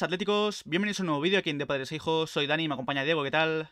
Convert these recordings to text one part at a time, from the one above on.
atléticos. Bienvenidos a un nuevo vídeo aquí en De Padres e Hijos. Soy Dani, me acompaña Diego, ¿qué tal?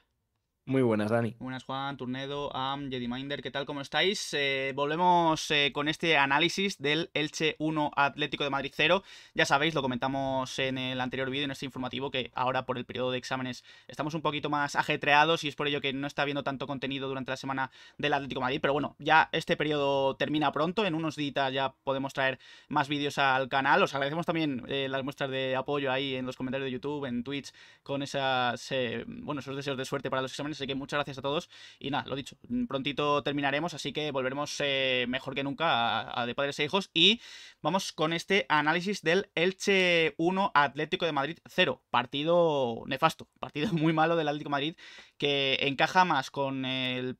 Muy buenas, Dani. Buenas, Juan, Turnedo, Am, Minder ¿qué tal? ¿Cómo estáis? Eh, volvemos eh, con este análisis del Elche 1 Atlético de Madrid 0. Ya sabéis, lo comentamos en el anterior vídeo, en este informativo, que ahora por el periodo de exámenes estamos un poquito más ajetreados y es por ello que no está habiendo tanto contenido durante la semana del Atlético Madrid. Pero bueno, ya este periodo termina pronto, en unos días ya podemos traer más vídeos al canal. Os agradecemos también eh, las muestras de apoyo ahí en los comentarios de YouTube, en Twitch, con esas, bueno, esos deseos de suerte para los exámenes Así que muchas gracias a todos. Y nada, lo dicho, mm, prontito terminaremos, así que volveremos eh, mejor que nunca a, De Padres e Hijos. Y vamos con este análisis del Elche 1 Atlético de Madrid 0. Partido nefasto, partido muy malo del Atlético Madrid que encaja más con el,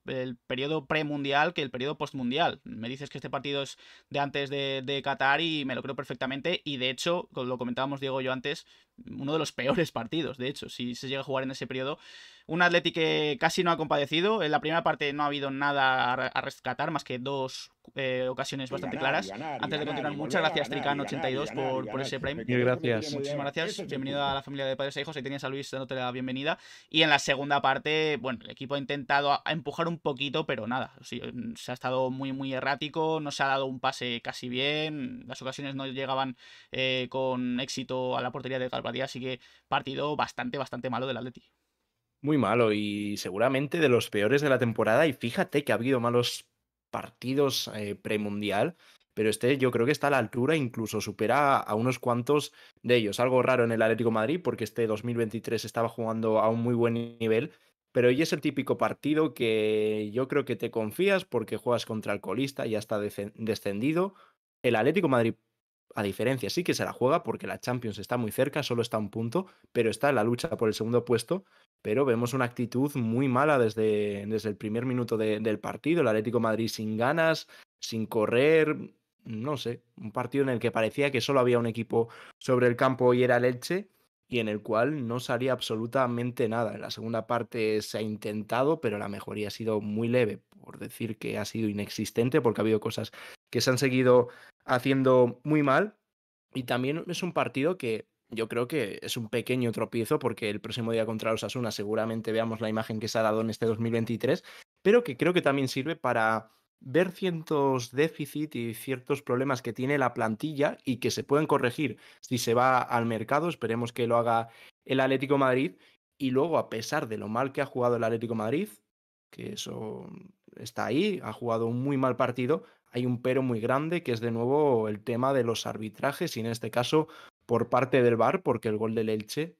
periodo premundial que el periodo postmundial. Me dices que este partido es de antes de, Qatar y me lo creo perfectamente. Y de hecho, lo comentábamos Diego yo antes, uno de los peores partidos, de hecho, si se llega a jugar en ese periodo. Un Atleti que casi no ha compadecido. En la primera parte no ha habido nada a rescatar, más que dos eh, ocasiones bastante claras. Antes de continuar, muchas gracias trican 82 por, por, ese Prime. gracias. Muchísimas gracias. Bienvenido a la familia de padres e hijos. Ahí tenías a Luis dándote la bienvenida. Y en la segunda parte, bueno, el equipo ha intentado empujar un poquito, pero nada. Mm, se ha estado muy, muy errático. No se ha dado un pase casi bien. Las ocasiones no llegaban eh, con éxito a la portería de Calvadía. Así que partido bastante, bastante malo del Atleti. Muy malo y seguramente de los peores de la temporada. Y fíjate que ha habido malos partidos eh, premundial, pero este yo creo que está a la altura, incluso supera a unos cuantos de ellos. Algo raro en el Atlético Madrid, porque este 2023 estaba jugando a un muy buen nivel, pero hoy es el típico partido que yo creo que te confías porque juegas contra el colista, ya está descendido. El Atlético Madrid, a diferencia, sí que se la juega porque la Champions está muy cerca, solo está un punto, pero está en la lucha por el segundo puesto pero vemos una actitud muy mala desde, desde el primer minuto del partido. El Atlético Madrid sin ganas, sin correr, no sé, un partido en el que parecía que solo había un equipo sobre el campo y era Leche y en el cual no salía absolutamente nada. En la segunda parte se ha intentado, pero la mejoría ha sido muy leve, por decir que ha sido inexistente, porque ha habido cosas que se han seguido haciendo muy mal. Y también es un partido que yo creo que es un pequeño tropiezo porque el próximo día contra los asuna seguramente veamos la imagen que se ha dado en este 2023, pero que creo que también sirve para ver ciertos déficits y ciertos problemas que tiene la plantilla y que se pueden corregir si se va al mercado. Esperemos que lo haga el Atlético Madrid. Y luego, a pesar de lo mal que ha jugado el Atlético Madrid, que eso está ahí, ha jugado un muy mal partido, hay un pero muy grande que es de nuevo el tema de los arbitrajes y en este caso por parte del bar porque el gol del Elche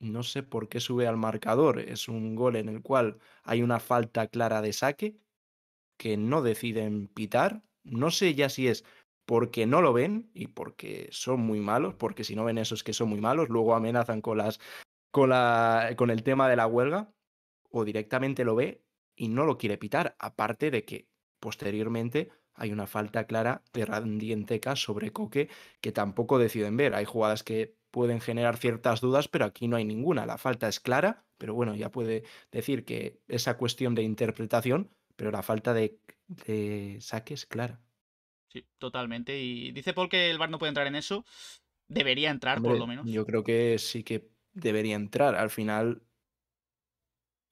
no sé por qué sube al marcador. Es un gol en el cual hay una falta clara de saque que no deciden pitar. No sé ya si es porque no lo ven y porque son muy malos, porque si no ven eso es que son muy malos, luego amenazan con, las, con, la, con el tema de la huelga, o directamente lo ve y no lo quiere pitar, aparte de que posteriormente hay una falta clara de Randienteca sobre Coque que tampoco deciden ver. Hay jugadas que pueden generar ciertas dudas, pero aquí no hay ninguna. La falta es clara, pero bueno, ya puede decir que esa cuestión de interpretación, pero la falta de, saque es clara. Sí, totalmente. Y dice Paul que el bar no puede entrar en eso. Debería entrar, por lo menos. Yo creo que sí que debería entrar. Al final,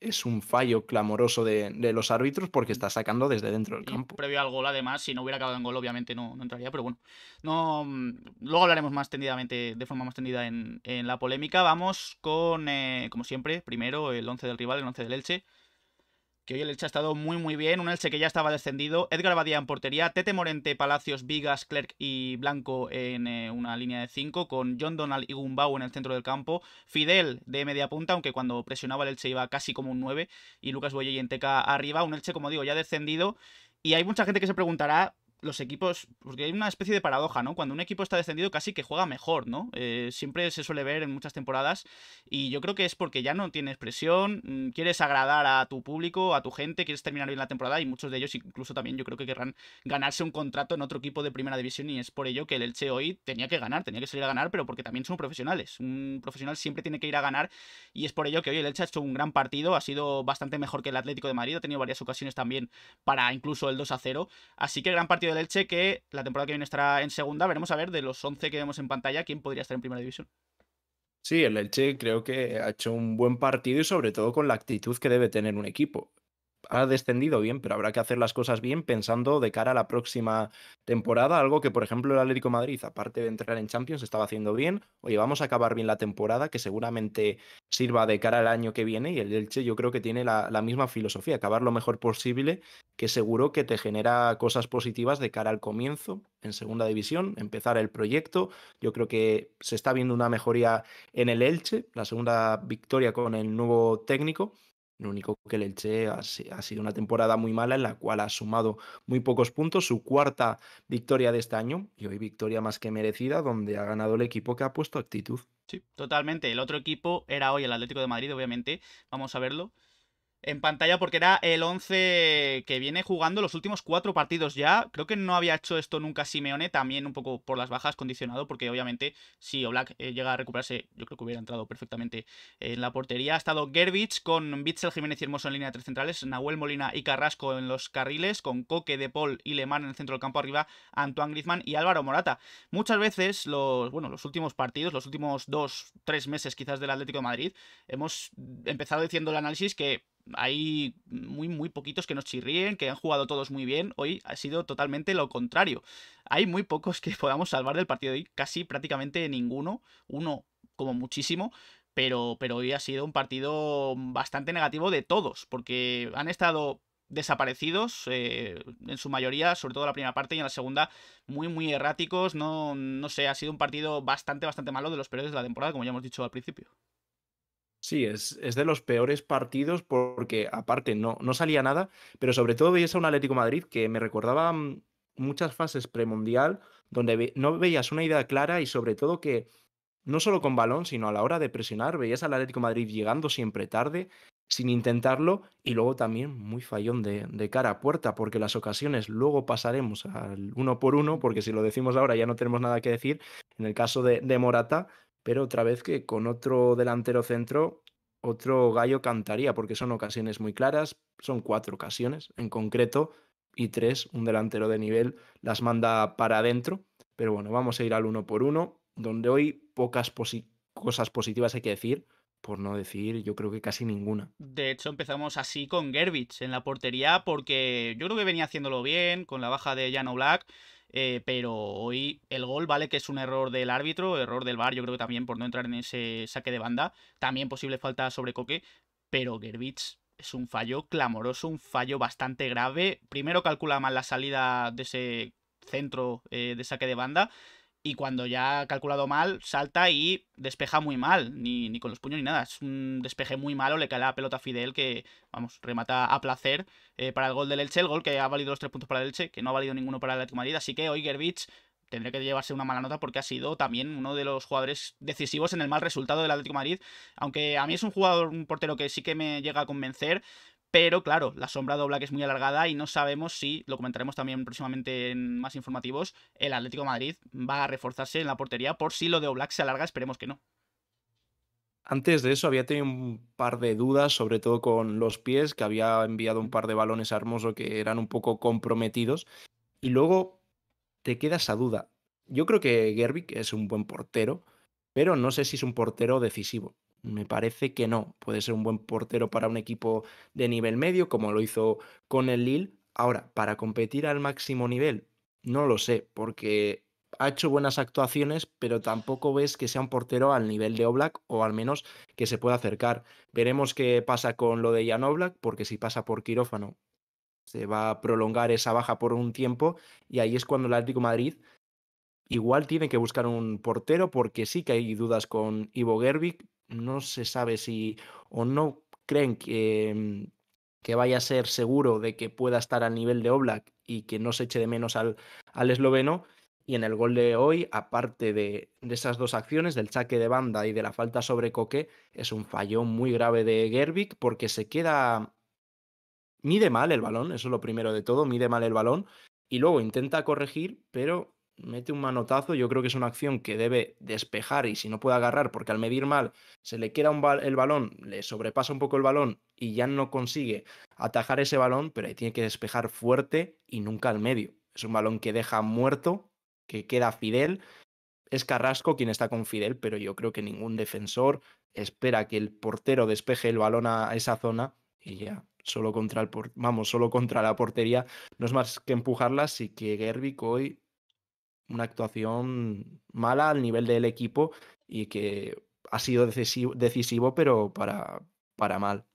es un fallo clamoroso de, los árbitros porque está sacando desde dentro del campo. Previo al gol, además, si no hubiera acabado en gol, obviamente no, entraría, pero bueno. No, mm, luego hablaremos más tendidamente, de forma más tendida en, en la polémica. Vamos con, eh, como siempre, primero el 11 del rival, el 11 del Elche que hoy el Elche ha estado muy muy bien, un Elche que ya estaba descendido, Edgar Badía en portería, Tete Morente, Palacios, Vigas, Clerc y Blanco en eh, una línea de 5, con John Donald y Gumbau en el centro del campo, Fidel de media punta, aunque cuando presionaba el Elche iba casi como un 9, y Lucas Boye y Enteca arriba, un Elche como digo ya descendido, y hay mucha gente que se preguntará los equipos, porque hay una especie de paradoja, ¿no? Cuando un equipo está descendido casi que juega mejor, ¿no? Eh, siempre se suele ver en muchas temporadas y yo creo que es porque ya no tienes presión, mm, quieres agradar a tu público, a tu gente, quieres terminar bien la temporada y muchos de ellos incluso también yo creo que querrán ganarse un contrato en otro equipo de primera división y es por ello que el Elche hoy tenía que ganar, tenía que salir a ganar, pero porque también son profesionales. Un profesional siempre tiene que ir a ganar y es por ello que hoy el Elche ha hecho un gran partido, ha sido bastante mejor que el Atlético de Madrid, ha tenido varias ocasiones también para incluso el 2 a 0, así que gran partido del Elche que la temporada que viene estará en segunda. Veremos a ver de los 11 que vemos en pantalla quién podría estar en primera división. Sí, el Elche creo que ha hecho un buen partido y sobre todo con la actitud que debe tener un equipo ha descendido bien, pero habrá que hacer las cosas bien pensando de cara a la próxima temporada, algo que por ejemplo el Atlético Madrid, aparte de entrar en Champions, estaba haciendo bien. Oye, vamos a acabar bien la temporada, que seguramente sirva de cara al año que viene, y el Elche yo creo que tiene la, la misma filosofía, acabar lo mejor posible, que seguro que te genera cosas positivas de cara al comienzo en segunda división, empezar el proyecto. Yo creo que se está viendo una mejoría en el Elche, la segunda victoria con el nuevo técnico. Lo único que el Elche ha, ha, sido una temporada muy mala en la cual ha sumado muy pocos puntos, su cuarta victoria de este año y hoy victoria más que merecida donde ha ganado el equipo que ha puesto actitud. Sí, totalmente. El otro equipo era hoy el Atlético de Madrid, obviamente. Vamos a verlo en pantalla porque era el 11 que viene jugando los últimos cuatro partidos ya. Creo que no había hecho esto nunca Simeone, también un poco por las bajas condicionado, porque obviamente si Oblak eh, llega a recuperarse, yo creo que hubiera entrado perfectamente en la portería. Ha estado Gervich con Bitzel, Jiménez y Hermoso en línea de tres centrales, Nahuel Molina y Carrasco en los carriles, con Coque, De Paul y Lemar en el centro del campo arriba, Antoine Griezmann y Álvaro Morata. Muchas veces los, bueno, los últimos partidos, los últimos dos, tres meses quizás del Atlético de Madrid, hemos empezado diciendo el análisis que hay muy, muy poquitos que nos chirríen, que han jugado todos muy bien. Hoy ha sido totalmente lo contrario. Hay muy pocos que podamos salvar del partido de hoy, casi prácticamente ninguno, uno como muchísimo. Pero, pero hoy ha sido un partido bastante negativo de todos, porque han estado desaparecidos, eh, en su mayoría, sobre todo en la primera parte y en la segunda, muy, muy erráticos. No, no sé, ha sido un partido bastante, bastante malo de los periodos de la temporada, como ya hemos dicho al principio. Sí, es, de los peores partidos porque aparte no, no salía nada, pero sobre todo veías a un Atlético Madrid que me recordaba mm, muchas fases premundial donde no veías una idea clara y sobre todo que no solo con balón, sino a la hora de presionar, veías al Atlético Madrid llegando siempre tarde, sin intentarlo, y luego también muy fallón de, cara a puerta, porque las ocasiones luego pasaremos al uno por uno, porque si lo decimos ahora ya no tenemos nada que decir, en el caso de, de Morata, pero otra vez que con otro delantero centro, otro gallo cantaría, porque son ocasiones muy claras, son cuatro ocasiones en concreto, y tres, un delantero de nivel, las manda para adentro. Pero bueno, vamos a ir al uno por uno, donde hoy pocas cosas positivas hay que decir, por no decir, yo creo que casi ninguna. De hecho, empezamos así con Gerbich en la portería, porque yo creo que venía haciéndolo bien, con la baja de Jan Black eh, pero hoy el gol, ¿vale? Que es un error del árbitro, error del VAR, yo creo que también por no entrar en ese saque de banda. También posible falta sobre Coque, pero gerbits es un fallo clamoroso, un fallo bastante grave. Primero calcula mal la salida de ese centro eh, de saque de banda y cuando ya ha calculado mal, salta y despeja muy mal, ni, con los puños ni nada. Es un despeje muy malo, le cae la pelota a Fidel que, vamos, remata a placer eh, para el gol del Elche, el gol que ha valido los tres puntos para el Elche, que no ha valido ninguno para el Atlético Madrid, así que hoy tendré tendría que llevarse una mala nota porque ha sido también uno de los jugadores decisivos en el mal resultado del Atlético Madrid, aunque a mí es un jugador, un portero que sí que me llega a convencer, pero claro, la sombra de que es muy alargada y no sabemos si, lo comentaremos también próximamente en más informativos, el Atlético de Madrid va a reforzarse en la portería por si lo de Oblak se alarga, esperemos que no. Antes de eso había tenido un par de dudas, sobre todo con los pies, que había enviado un par de balones a Hermoso que eran un poco comprometidos. Y luego te queda esa duda. Yo creo que Gerbic es un buen portero, pero no sé si es un portero decisivo. Me parece que no. Puede ser un buen portero para un equipo de nivel medio, como lo hizo con el Lille. Ahora, para competir al máximo nivel, no lo sé, porque ha hecho buenas actuaciones, pero tampoco ves que sea un portero al nivel de Oblak o al menos que se pueda acercar. Veremos qué pasa con lo de Jan Oblak, porque si pasa por quirófano se va a prolongar esa baja por un tiempo y ahí es cuando el Atlético Madrid igual tiene que buscar un portero porque sí que hay dudas con Ivo Gerbic, no se sabe si o no creen que, em, que vaya a ser seguro de que pueda estar al nivel de Oblak y que no se eche de menos al, al esloveno. Y en el gol de hoy, aparte de, esas dos acciones, del saque de banda y de la falta sobre Coque, es un fallón muy grave de Gerbic porque se queda. Mide mal el balón, eso es lo primero de todo, mide mal el balón y luego intenta corregir, pero mete un manotazo, yo creo que es una acción que debe despejar y si no puede agarrar, porque al medir mal se le queda el balón, le sobrepasa un poco el balón y ya no consigue atajar ese balón, pero ahí tiene que despejar fuerte y nunca al medio. Es un balón que deja muerto, que queda Fidel. Es Carrasco quien está con Fidel, pero yo creo que ningún defensor espera que el portero despeje el balón a esa zona y ya solo contra el por... vamos, solo contra la portería, no es más que empujarla, así que Gerbic hoy una actuación mala al nivel del equipo y que ha sido decisivo, pero para, para mal.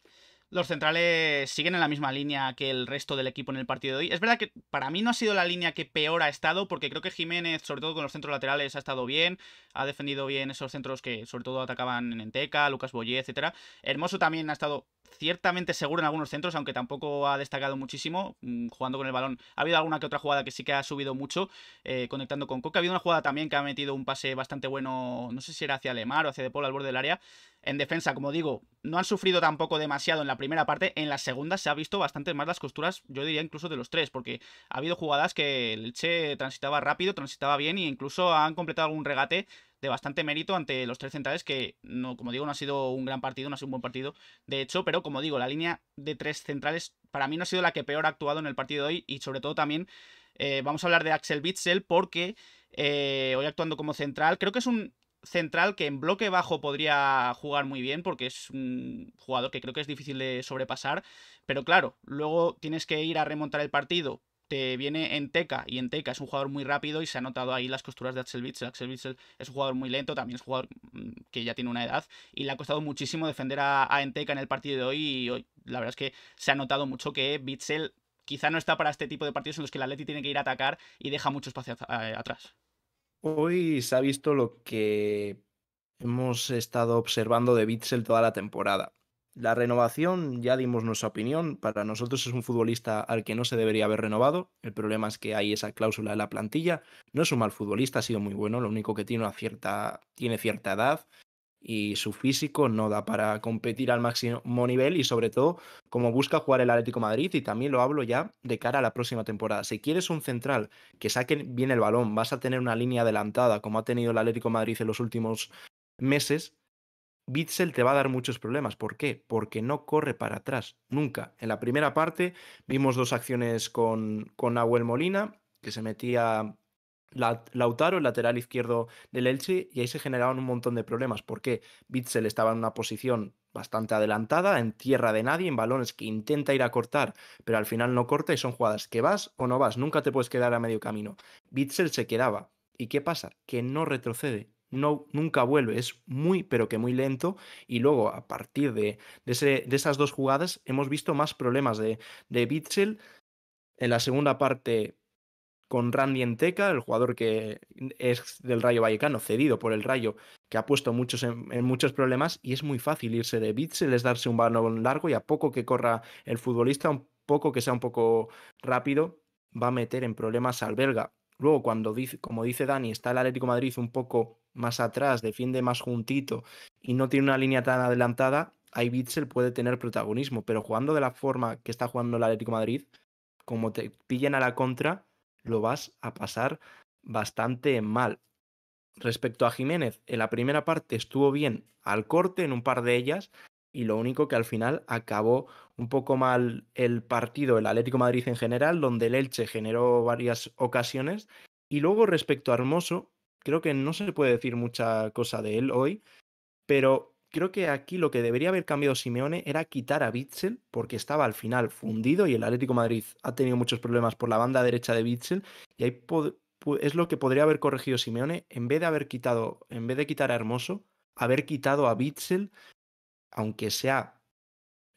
Los centrales siguen en la misma línea que el resto del equipo en el partido de hoy. Es verdad que para mí no ha sido la línea que peor ha estado, porque creo que Jiménez, sobre todo con los centros laterales, ha estado bien, ha defendido bien esos centros que sobre todo atacaban en Enteca, Lucas Boyé, etcétera. Hermoso también ha estado ciertamente seguro en algunos centros, aunque tampoco ha destacado muchísimo mm, jugando con el balón. Ha habido alguna que otra jugada que sí que ha subido mucho, eh, conectando con Coca. Ha habido una jugada también que ha metido un pase bastante bueno, no sé si era hacia Lemar o hacia De Polo al borde del área, en defensa, como digo, no han sufrido tampoco demasiado en la primera parte. En la segunda se ha visto bastante más las costuras, yo diría incluso de los tres, porque ha habido jugadas que el Che transitaba rápido, transitaba bien e incluso han completado algún regate de bastante mérito ante los tres centrales que, no, como digo, no ha sido un gran partido, no ha sido un buen partido. De hecho, pero como digo, la línea de tres centrales para mí no ha sido la que peor ha actuado en el partido de hoy y sobre todo también eh, vamos a hablar de Axel Witzel porque... Eh, hoy actuando como central. Creo que es un central que en bloque bajo podría jugar muy bien porque es un jugador que creo que es difícil de sobrepasar. Pero claro, luego tienes que ir a remontar el partido. Te viene en y Enteca es un jugador muy rápido y se ha notado ahí las costuras de Axel Witzel. Axel Witzel es un jugador muy lento, también es un jugador mm, que ya tiene una edad y le ha costado muchísimo defender a, Enteca en el partido de hoy y hoy, la verdad es que se ha notado mucho que Witzel quizá no está para este tipo de partidos en los que el Atleti tiene que ir a atacar y deja mucho espacio eh, atrás. Hoy se ha visto lo que hemos estado observando de Bitzel toda la temporada. La renovación, ya dimos nuestra opinión, para nosotros es un futbolista al que no se debería haber renovado. El problema es que hay esa cláusula de la plantilla. No es un mal futbolista, ha sido muy bueno, lo único que tiene, una cierta, tiene cierta edad y su físico no da para competir al máximo nivel y sobre todo como busca jugar el Atlético Madrid y también lo hablo ya de cara a la próxima temporada. Si quieres un central que saque bien el balón, vas a tener una línea adelantada como ha tenido el Atlético Madrid en los últimos meses, Bitzel te va a dar muchos problemas. ¿Por qué? Porque no corre para atrás, nunca. En la primera parte vimos dos acciones con, con Nahuel Molina, que se metía Lautaro, el lateral izquierdo del Elche, y ahí se generaban un montón de problemas. porque Bitzel estaba en una posición bastante adelantada, en tierra de nadie, en balones que intenta ir a cortar, pero al final no corta y son jugadas que vas o no vas, nunca te puedes quedar a medio camino. Bitzel se quedaba. ¿Y qué pasa? Que no retrocede, no, nunca vuelve, es muy, pero que muy lento. Y luego, a partir de, de, esas dos jugadas, hemos visto más problemas de, de Bitzel. En la segunda parte con Randy Enteca, el jugador que es del Rayo Vallecano, cedido por el Rayo, que ha puesto muchos en, muchos problemas y es muy fácil irse de Bitzel, es darse un balón largo y a poco que corra el futbolista, un poco que sea un poco rápido, va a meter en problemas al belga. Luego, cuando dice, como dice Dani, está el Atlético Madrid un poco más atrás, defiende más juntito y no tiene una línea tan adelantada, ahí Bitzel puede tener protagonismo, pero jugando de la forma que está jugando el Atlético Madrid, como te pillen a la contra, lo vas a pasar bastante mal. Respecto a Jiménez, en la primera parte estuvo bien al corte en un par de ellas y lo único que al final acabó un poco mal el partido, el Atlético Madrid en general, donde el Elche generó varias ocasiones. Y luego respecto a Hermoso, creo que no se puede decir mucha cosa de él hoy, pero creo que aquí lo que debería haber cambiado Simeone era quitar a Bitzel, porque estaba al final fundido y el Atlético Madrid ha tenido muchos problemas por la banda derecha de Bitzel, y ahí es lo que podría haber corregido Simeone en vez de haber quitado, en vez de quitar a Hermoso, haber quitado a Bitzel, aunque sea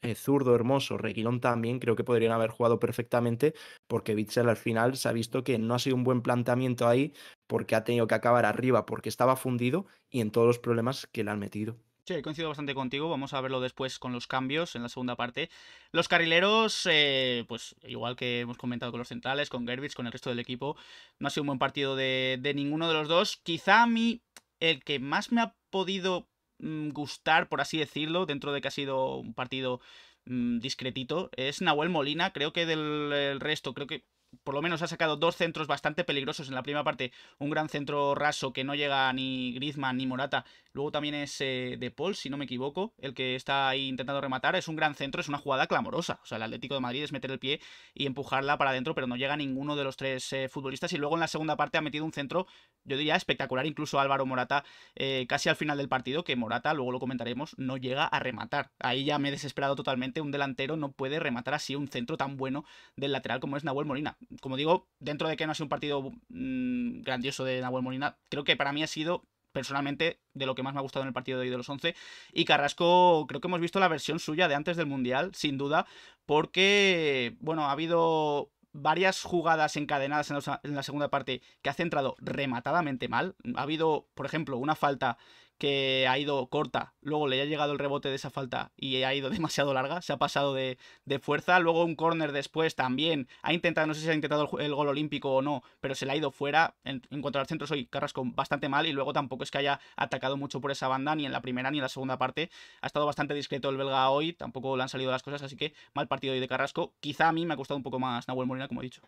eh, zurdo hermoso, Reguilón también, creo que podrían haber jugado perfectamente, porque Bitzel al final se ha visto que no ha sido un buen planteamiento ahí, porque ha tenido que acabar arriba, porque estaba fundido y en todos los problemas que le han metido. Sí, coincido bastante contigo. Vamos a verlo después con los cambios en la segunda parte. Los carrileros, eh, pues igual que hemos comentado con los centrales, con Gerbich, con el resto del equipo, no ha sido un buen partido de ninguno de los dos. Quizá a mí el que más me ha podido mm, gustar, por así decirlo, dentro de que ha sido un partido mm, discretito, es Nahuel Molina. Creo que del resto, creo que por lo menos ha sacado dos centros bastante peligrosos en la primera parte. Un gran centro raso que no llega ni Griezmann ni Morata. Luego también es eh, De Paul, si no me equivoco, el que está ahí intentando rematar. Es un gran centro, es una jugada clamorosa. O sea, el Atlético de Madrid es meter el pie y empujarla para adentro, pero no llega ninguno de los tres eh, futbolistas. Y luego en la segunda parte ha metido un centro, yo diría, espectacular. Incluso Álvaro Morata, eh, casi al final del partido, que Morata, luego lo comentaremos, no llega a rematar. Ahí ya me he desesperado totalmente. Un delantero no puede rematar así un centro tan bueno del lateral como es Nahuel Molina como digo, dentro de que no ha sido un partido mm, grandioso de Nahuel Molina, creo que para mí ha sido personalmente de lo que más me ha gustado en el partido de hoy de los 11 y Carrasco creo que hemos visto la versión suya de antes del Mundial, sin duda, porque bueno, ha habido varias jugadas encadenadas en la, segunda parte que ha centrado rematadamente mal. Ha habido, por ejemplo, una falta que ha ido corta, luego le ha llegado el rebote de esa falta y ha ido demasiado larga, se ha pasado de, fuerza, luego un corner después también, ha intentado, no sé si ha intentado el, gol olímpico o no, pero se le ha ido fuera, en, en cuanto al centro soy Carrasco bastante mal y luego tampoco es que haya atacado mucho por esa banda, ni en la primera ni en la segunda parte, ha estado bastante discreto el belga hoy, tampoco le han salido las cosas, así que mal partido hoy de Carrasco, quizá a mí me ha costado un poco más Nahuel Molina, como he dicho.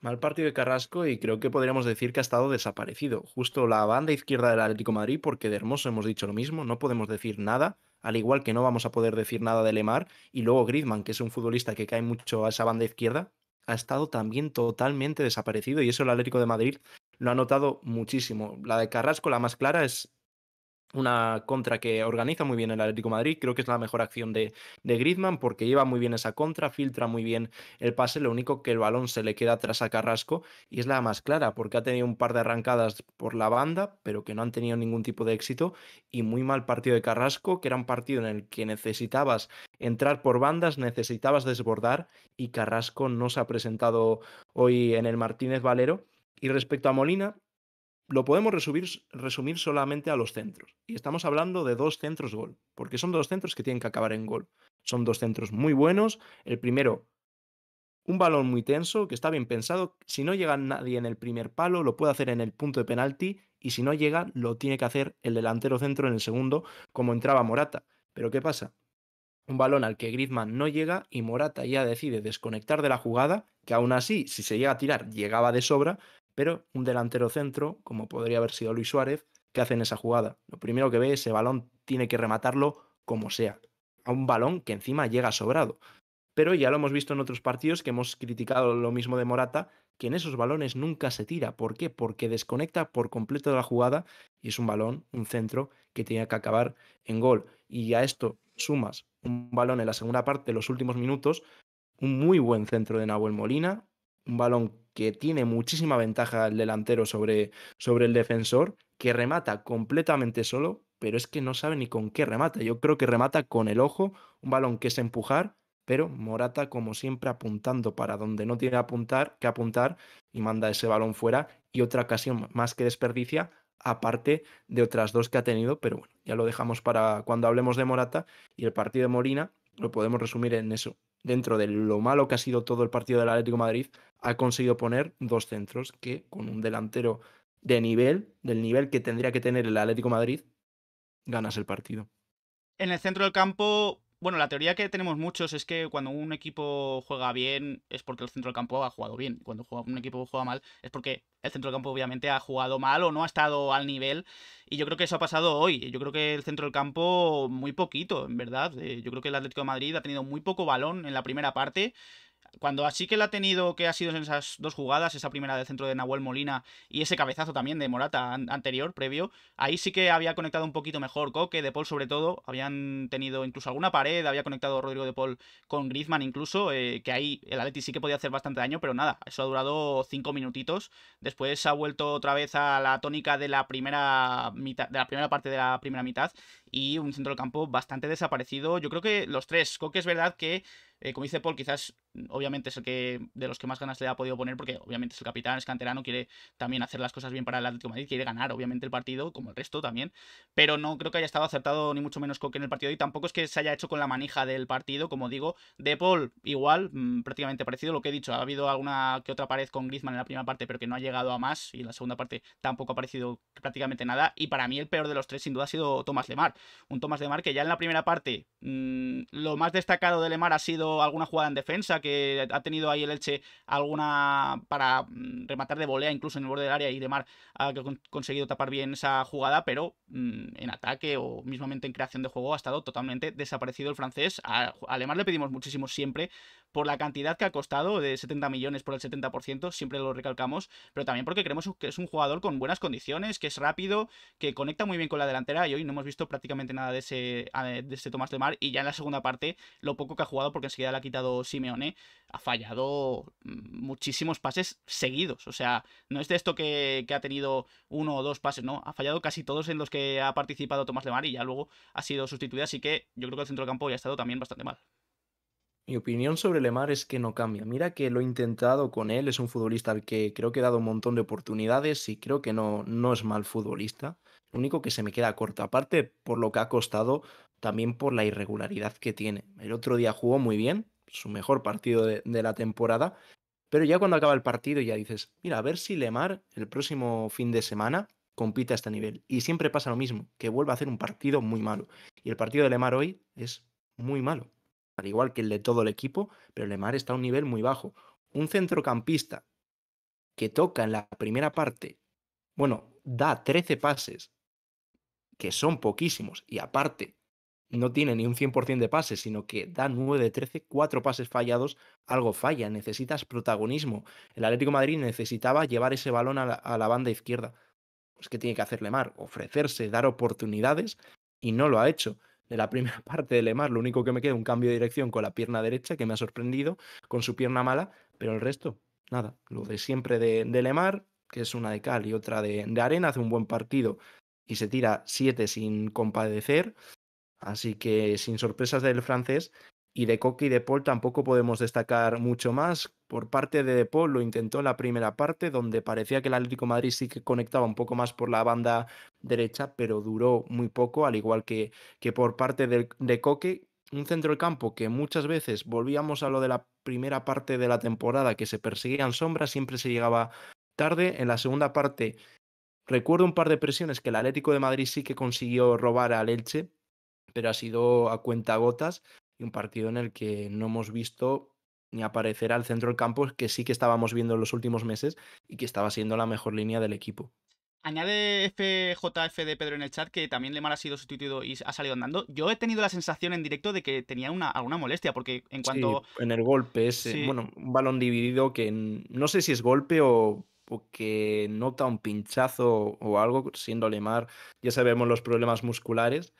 Mal partido de Carrasco y creo que podríamos decir que ha estado desaparecido. Justo la banda izquierda del Atlético Madrid, porque de Hermoso hemos dicho lo mismo, no podemos decir nada, al igual que no vamos a poder decir nada de Lemar. Y luego Griezmann, que es un futbolista que cae mucho a esa banda izquierda, ha estado también totalmente desaparecido y eso el Atlético de Madrid lo ha notado muchísimo. La de Carrasco, la más clara, es una contra que organiza muy bien el Atlético Madrid. Creo que es la mejor acción de, de Griezmann porque lleva muy bien esa contra, filtra muy bien el pase. Lo único que el balón se le queda atrás a Carrasco y es la más clara porque ha tenido un par de arrancadas por la banda, pero que no han tenido ningún tipo de éxito. Y muy mal partido de Carrasco, que era un partido en el que necesitabas entrar por bandas, necesitabas desbordar y Carrasco no se ha presentado hoy en el Martínez Valero. Y respecto a Molina, lo podemos resumir, resumir, solamente a los centros. Y estamos hablando de dos centros gol, porque son dos centros que tienen que acabar en gol. Son dos centros muy buenos. El primero, un balón muy tenso, que está bien pensado. Si no llega nadie en el primer palo, lo puede hacer en el punto de penalti. Y si no llega, lo tiene que hacer el delantero centro en el segundo, como entraba Morata. Pero ¿qué pasa? Un balón al que Griezmann no llega y Morata ya decide desconectar de la jugada, que aún así, si se llega a tirar, llegaba de sobra, pero un delantero centro, como podría haber sido Luis Suárez, que hace en esa jugada. Lo primero que ve, ese balón tiene que rematarlo como sea, a un balón que encima llega sobrado. Pero ya lo hemos visto en otros partidos que hemos criticado lo mismo de Morata, que en esos balones nunca se tira. ¿Por qué? Porque desconecta por completo de la jugada y es un balón, un centro que tiene que acabar en gol. Y a esto sumas un balón en la segunda parte, los últimos minutos, un muy buen centro de Nahuel Molina, un balón que tiene muchísima ventaja el delantero sobre, sobre el defensor, que remata completamente solo, pero es que no sabe ni con qué remata. Yo creo que remata con el ojo, un balón que es empujar, pero Morata, como siempre, apuntando para donde no tiene apuntar, que apuntar y manda ese balón fuera y otra ocasión más que desperdicia, aparte de otras dos que ha tenido, pero bueno, ya lo dejamos para cuando hablemos de Morata y el partido de Molina, lo podemos resumir en eso, dentro de lo malo que ha sido todo el partido del Atlético Madrid, ha conseguido poner dos centros que con un delantero de nivel, del nivel que tendría que tener el Atlético Madrid, ganas el partido. En el centro del campo, bueno, la teoría que tenemos muchos es que cuando un equipo juega bien es porque el centro del campo ha jugado bien. Cuando un equipo juega mal es porque el centro del campo obviamente ha jugado mal o no ha estado al nivel. Y yo creo que eso ha pasado hoy. Yo creo que el centro del campo muy poquito, en verdad. Eh, yo creo que el Atlético de Madrid ha tenido muy poco balón en la primera parte. Cuando así que la ha tenido, que ha sido en esas dos jugadas, esa primera del centro de Nahuel Molina y ese cabezazo también de Morata anterior, previo, ahí sí que había conectado un poquito mejor Coque, De Paul sobre todo, habían tenido incluso alguna pared, había conectado Rodrigo De Paul con Griezmann incluso, eh, que ahí el Atleti sí que podía hacer bastante daño, pero nada, eso ha durado cinco minutitos, después ha vuelto otra vez a la tónica de la primera mitad, de la primera parte de la primera mitad y un centro del campo bastante desaparecido, yo creo que los tres, Coque es verdad que, eh, como dice Paul, quizás obviamente es el que de los que más ganas le ha podido poner, porque obviamente es el capitán, es canterano, quiere también hacer las cosas bien para el Atlético Madrid, quiere ganar, obviamente, el partido, como el resto también, pero no creo que haya estado acertado ni mucho menos que en el partido y tampoco es que se haya hecho con la manija del partido, como digo, De Paul igual, mm, prácticamente parecido lo que he dicho, ha habido alguna que otra pared con Griezmann en la primera parte, pero que no ha llegado a más, y en la segunda parte tampoco ha parecido prácticamente nada, y para mí el peor de los tres sin duda ha sido Tomás Lemar, un Tomás Lemar que ya en la primera parte, mm, lo más destacado de Lemar ha sido alguna jugada en defensa, que ha tenido ahí el Elche alguna para mm, rematar de volea, incluso en el borde del área, y Demar ha conseguido tapar bien esa jugada, pero mm, en ataque o mismamente en creación de juego ha estado totalmente desaparecido el francés. a le pedimos muchísimo siempre por la cantidad que ha costado, de 70 millones por el 70%, siempre lo recalcamos, pero también porque creemos que es un jugador con buenas condiciones, que es rápido, que conecta muy bien con la delantera y hoy no hemos visto prácticamente nada de ese, de ese Tomás Lemar y ya en la segunda parte lo poco que ha jugado porque enseguida le ha quitado Simeone, ha fallado mm, muchísimos pases seguidos, o sea, no es de esto que, ha tenido uno o dos pases, no, ha fallado casi todos en los que ha participado Tomás Lemar y ya luego ha sido sustituido, así que yo creo que el centro del campo ya ha estado también bastante mal. Mi opinión sobre Lemar es que no cambia. Mira que lo he intentado con él, es un futbolista al que creo que he dado un montón de oportunidades y creo que no, no es mal futbolista. Lo único que se me queda corto, aparte por lo que ha costado, también por la irregularidad que tiene. El otro día jugó muy bien, su mejor partido de, de la temporada, pero ya cuando acaba el partido ya dices, mira, a ver si Lemar el próximo fin de semana compite a este nivel. Y siempre pasa lo mismo, que vuelve a hacer un partido muy malo. Y el partido de Lemar hoy es muy malo al igual que el de todo el equipo, pero Lemar está a un nivel muy bajo. Un centrocampista que toca en la primera parte, bueno, da 13 pases, que son poquísimos, y aparte no tiene ni un 100% de pases, sino que da 9 de 13, 4 pases fallados, algo falla, necesitas protagonismo. El Atlético Madrid necesitaba llevar ese balón a la, banda izquierda. Es pues, que tiene que hacer Lemar? ofrecerse, dar oportunidades, y no lo ha hecho de la primera parte de Lemar, lo único que me queda es un cambio de dirección con la pierna derecha, que me ha sorprendido, con su pierna mala, pero el resto, nada, lo de siempre de, Lemar, que es una de cal y otra de, de arena, hace un buen partido y se tira siete sin compadecer, así que sin sorpresas del francés, y de Coque y de Paul tampoco podemos destacar mucho más. Por parte de De Paul lo intentó en la primera parte, donde parecía que el Atlético de Madrid sí que conectaba un poco más por la banda derecha, pero duró muy poco, al igual que, que por parte de, de Coque, un centro del campo que muchas veces volvíamos a lo de la primera parte de la temporada, que se perseguían sombras, siempre se llegaba tarde. En la segunda parte, recuerdo un par de presiones que el Atlético de Madrid sí que consiguió robar al Elche, pero ha sido a cuenta gotas y un partido en el que no hemos visto ni aparecer al centro del campo, que sí que estábamos viendo en los últimos meses y que estaba siendo la mejor línea del equipo. Añade FJF de Pedro en el chat que también Lemar ha sido sustituido y ha salido andando. Yo he tenido la sensación en directo de que tenía una, alguna molestia, porque en cuanto. en el golpe, es eh, bueno, un balón dividido que no sé si es golpe o, o, que nota un pinchazo o algo, siendo Lemar, ya sabemos los problemas musculares,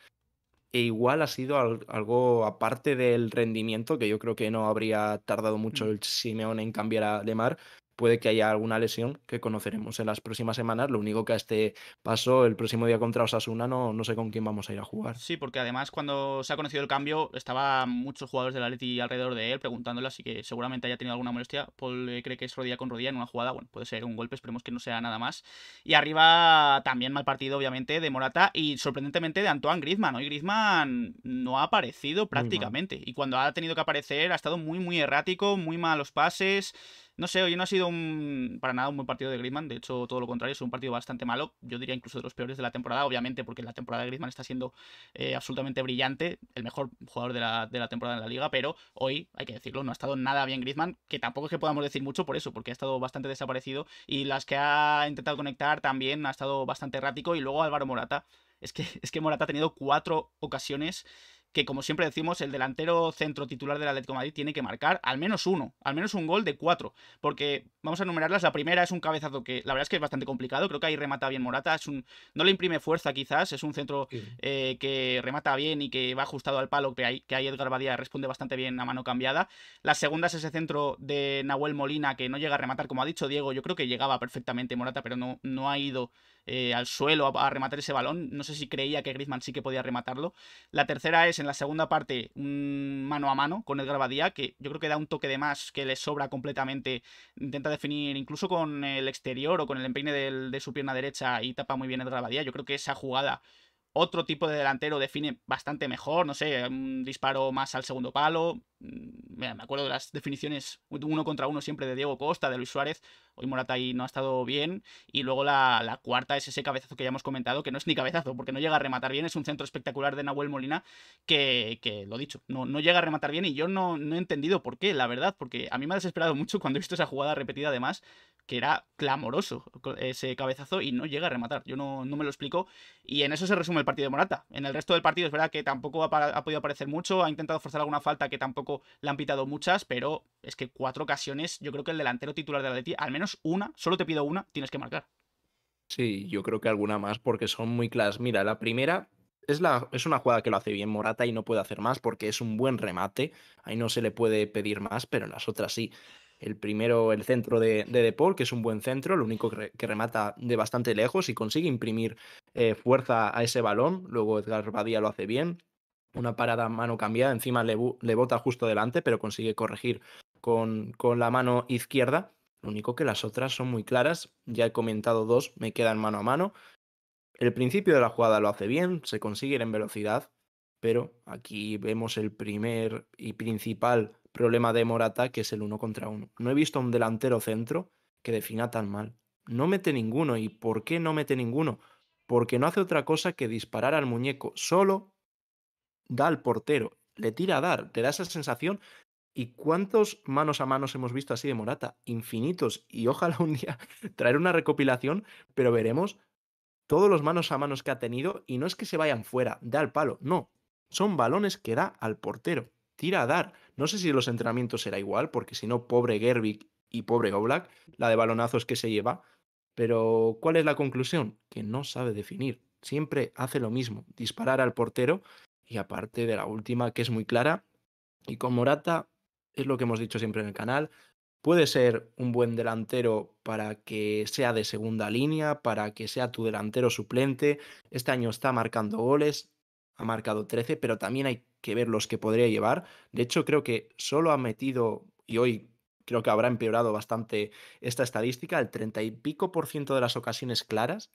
e igual ha sido algo aparte del rendimiento, que yo creo que no habría tardado mucho mm. el Simeón en cambiar a Lemar, puede que haya alguna lesión que conoceremos en las próximas semanas. Lo único que a este paso, el próximo día contra Osasuna, no, no sé con quién vamos a ir a jugar. Sí, porque además cuando se ha conocido el cambio, estaba muchos jugadores la Atleti alrededor de él preguntándole, así que seguramente haya tenido alguna molestia. Paul eh, cree que es rodilla con rodilla en una jugada. Bueno, puede ser un golpe, esperemos que no sea nada más. Y arriba también mal partido, obviamente, de Morata y sorprendentemente de Antoine Griezmann. Hoy Griezmann no ha aparecido prácticamente. Y cuando ha tenido que aparecer ha estado muy, muy errático, muy malos pases. No sé, hoy no ha sido un, para nada un buen partido de Griezmann, de hecho todo lo contrario, es un partido bastante malo, yo diría incluso de los peores de la temporada, obviamente porque la temporada de Griezmann está siendo eh, absolutamente brillante, el mejor jugador de la, de la temporada en la liga, pero hoy, hay que decirlo, no ha estado nada bien Griezmann, que tampoco es que podamos decir mucho por eso, porque ha estado bastante desaparecido y las que ha intentado conectar también ha estado bastante errático y luego Álvaro Morata, es que, es que Morata ha tenido cuatro ocasiones que como siempre decimos, el delantero centro titular del Atlético de Madrid tiene que marcar al menos uno, al menos un gol de cuatro, porque vamos a enumerarlas, la primera es un cabezazo que la verdad es que es bastante complicado, creo que ahí remata bien Morata, es un, no le imprime fuerza quizás, es un centro eh, que remata bien y que va ajustado al palo, que ahí, que ahí Edgar Badía responde bastante bien a mano cambiada, la segunda es ese centro de Nahuel Molina que no llega a rematar, como ha dicho Diego, yo creo que llegaba perfectamente Morata, pero no, no ha ido eh, al suelo a, a rematar ese balón, no sé si creía que Griezmann sí que podía rematarlo, la tercera es en la segunda parte un mano a mano con Edgar Badía, que yo creo que da un toque de más que le sobra completamente. Intenta definir incluso con el exterior o con el empeine de, de su pierna derecha y tapa muy bien Edgar Badía. Yo creo que esa jugada otro tipo de delantero define bastante mejor, no sé, un disparo más al segundo palo. Mm, me acuerdo de las definiciones uno contra uno siempre de Diego Costa, de Luis Suárez. Hoy Morata ahí no ha estado bien. Y luego la, cuarta es ese cabezazo que ya hemos comentado, que no es ni cabezazo, porque no llega a rematar bien. Es un centro espectacular de Nahuel Molina, que, que lo dicho, no, no llega a rematar bien. Y yo no, no he entendido por qué, la verdad, porque a mí me ha desesperado mucho cuando he visto esa jugada repetida, además que era clamoroso ese cabezazo y no llega a rematar. Yo no, no, me lo explico. Y en eso se resume el partido de Morata. En el resto del partido es verdad que tampoco ha, podido aparecer mucho, ha intentado forzar alguna falta que tampoco le han pitado muchas, pero es que cuatro ocasiones, yo creo que el delantero titular de la al menos una, solo te pido una, tienes que marcar. Sí, yo creo que alguna más porque son muy claras. Mira, la primera es, la, es, una jugada que lo hace bien Morata y no puede hacer más porque es un buen remate. Ahí no se le puede pedir más, pero las otras sí. El primero, el centro de, de Paul que es un buen centro, lo único que, remata de bastante lejos y consigue imprimir eh, fuerza a ese balón. Luego Edgar Badía lo hace bien. Una parada mano cambiada, encima le, bota justo delante, pero consigue corregir con, con la mano izquierda. Lo único que las otras son muy claras, ya he comentado dos, me quedan mano a mano. El principio de la jugada lo hace bien, se consigue ir en velocidad, pero aquí vemos el primer y principal problema de Morata, que es el uno contra uno. No he visto un delantero centro que defina tan mal. No mete ninguno. ¿Y por qué no mete ninguno? Porque no hace otra cosa que disparar al muñeco. Solo da al portero. Le tira a dar. Te da esa sensación. ¿Y cuántos manos a manos hemos visto así de Morata? Infinitos. Y ojalá un día traer una recopilación, pero veremos todos los manos a manos que ha tenido. Y no es que se vayan fuera, da al palo. No. Son balones que da al portero. Tira a dar no sé si los entrenamientos será igual, porque si no, pobre Gerbic y pobre Oblak, la de balonazos que se lleva. Pero, ¿cuál es la conclusión? Que no sabe definir. Siempre hace lo mismo, disparar al portero. Y aparte de la última, que es muy clara, y con Morata, es lo que hemos dicho siempre en el canal, puede ser un buen delantero para que sea de segunda línea, para que sea tu delantero suplente. Este año está marcando goles, ha marcado 13, pero también hay que ver los que podría llevar. De hecho, creo que solo ha metido, y hoy creo que habrá empeorado bastante esta estadística, el 30 y pico por ciento de las ocasiones claras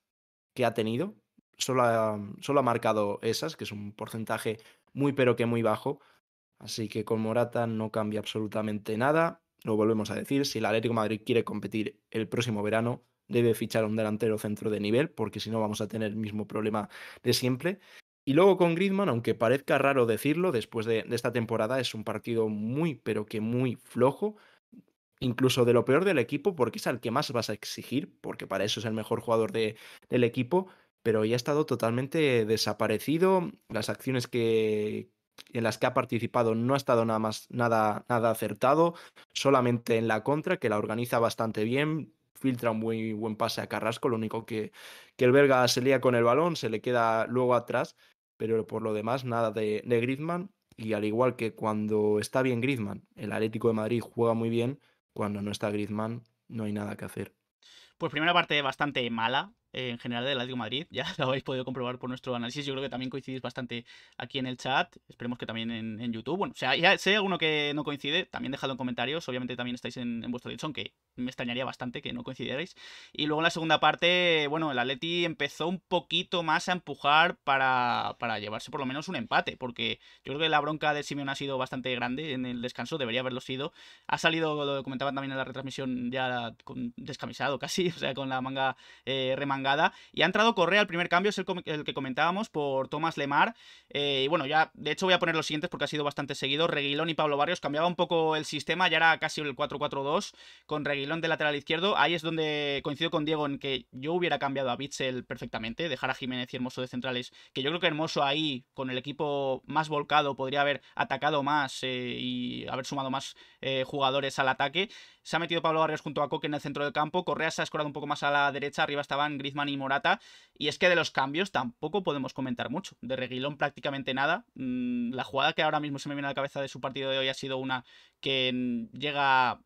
que ha tenido. Solo ha, solo ha marcado esas, que es un porcentaje muy pero que muy bajo. Así que con Morata no cambia absolutamente nada. Lo volvemos a decir, si el Atlético Madrid quiere competir el próximo verano, debe fichar un delantero centro de nivel, porque si no vamos a tener el mismo problema de siempre. Y luego con Griezmann, aunque parezca raro decirlo, después de, esta temporada es un partido muy, pero que muy flojo, incluso de lo peor del equipo, porque es al que más vas a exigir, porque para eso es el mejor jugador de, del equipo, pero ya ha estado totalmente desaparecido. Las acciones que, en las que ha participado no ha estado nada más nada, nada acertado, solamente en la contra, que la organiza bastante bien, filtra un muy buen pase a Carrasco, lo único que, que el belga se lía con el balón, se le queda luego atrás pero por lo demás nada de, de Griezmann y al igual que cuando está bien Griezmann, el Atlético de Madrid juega muy bien, cuando no está Griezmann no hay nada que hacer. Pues primera parte bastante mala eh, en general del Atlético de Madrid. Ya lo habéis podido comprobar por nuestro análisis. Yo creo que también coincidís bastante aquí en el chat. Esperemos que también en, YouTube. Bueno, o sea, ya sé alguno que no coincide, también dejadlo en comentarios. Obviamente también estáis en, vuestro dicho, que me extrañaría bastante que no coincidierais. Y luego en la segunda parte, bueno, el Atleti empezó un poquito más a empujar para, llevarse por lo menos un empate, porque yo creo que la bronca de Simeón ha sido bastante grande en el descanso, debería haberlo sido. Ha salido, lo comentaban también en la retransmisión, ya descamisado casi, o sea, con la manga eh, remangada y ha entrado Correa, al primer cambio es el, que comentábamos por Tomás Lemar. Eh, y bueno, ya de hecho voy a poner los siguientes porque ha sido bastante seguido. Reguilón y Pablo Barrios cambiaba un poco el sistema, ya era casi el 4-4-2 con Reguilón de lateral izquierdo. Ahí es donde coincido con Diego en que yo hubiera cambiado a Bitzel perfectamente, dejar a Jiménez y Hermoso de centrales, que yo creo que Hermoso ahí, con el equipo más volcado, podría haber atacado más eh, y haber sumado más eh, jugadores al ataque. Se ha metido Pablo Barrios junto a Coque en el centro del campo, Correa se ha escorado un poco más a la derecha, arriba estaban Gris. Manny Morata. Y es que de los cambios tampoco podemos comentar mucho. De Reguilón prácticamente nada. Mm, la jugada que ahora mismo se me viene a la cabeza de su partido de hoy ha sido una que llega,